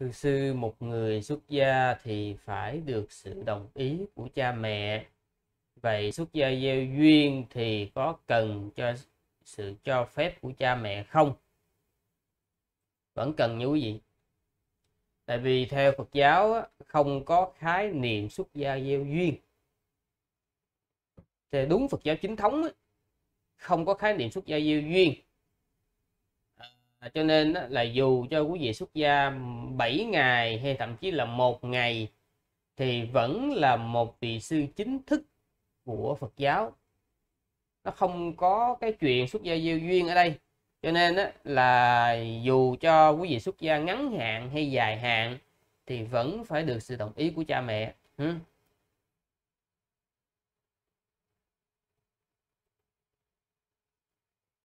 Thư sư, một người xuất gia thì phải được sự đồng ý của cha mẹ. Vậy xuất gia gieo duyên thì có cần cho sự cho phép của cha mẹ không? Vẫn cần như quý vị. Tại vì theo Phật giáo không có khái niệm xuất gia gieo duyên. Thì đúng Phật giáo chính thống không có khái niệm xuất gia gieo duyên À, cho nên là dù cho quý vị xuất gia 7 ngày hay thậm chí là một ngày thì vẫn là một vị sư chính thức của Phật giáo nó không có cái chuyện xuất gia diêu duyên ở đây cho nên là dù cho quý vị xuất gia ngắn hạn hay dài hạn thì vẫn phải được sự đồng ý của cha mẹ